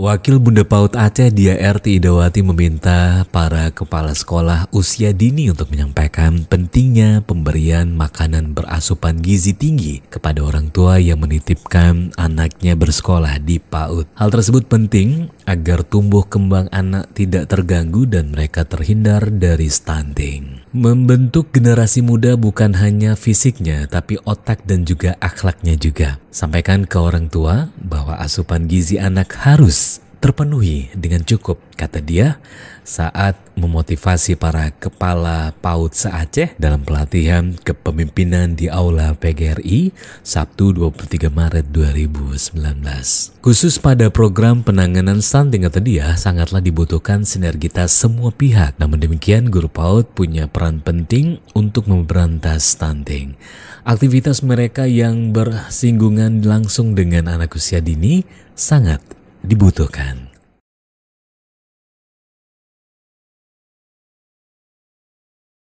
Wakil Bunda Paut Aceh Dia RT Idawati meminta para kepala sekolah usia dini untuk menyampaikan pentingnya pemberian makanan berasupan gizi tinggi kepada orang tua yang menitipkan anaknya bersekolah di Paud. Hal tersebut penting agar tumbuh kembang anak tidak terganggu dan mereka terhindar dari stunting. Membentuk generasi muda bukan hanya fisiknya, tapi otak dan juga akhlaknya juga. Sampaikan ke orang tua bahwa asupan gizi anak harus terpenuhi dengan cukup, kata dia saat memotivasi para kepala PAUD se-Aceh dalam pelatihan kepemimpinan di Aula PGRI Sabtu 23 Maret 2019. Khusus pada program penanganan stunting kata dia, sangatlah dibutuhkan sinergitas semua pihak. Namun demikian, guru PAUD punya peran penting untuk memberantas stunting. Aktivitas mereka yang bersinggungan langsung dengan anak usia dini sangat dibutuhkan.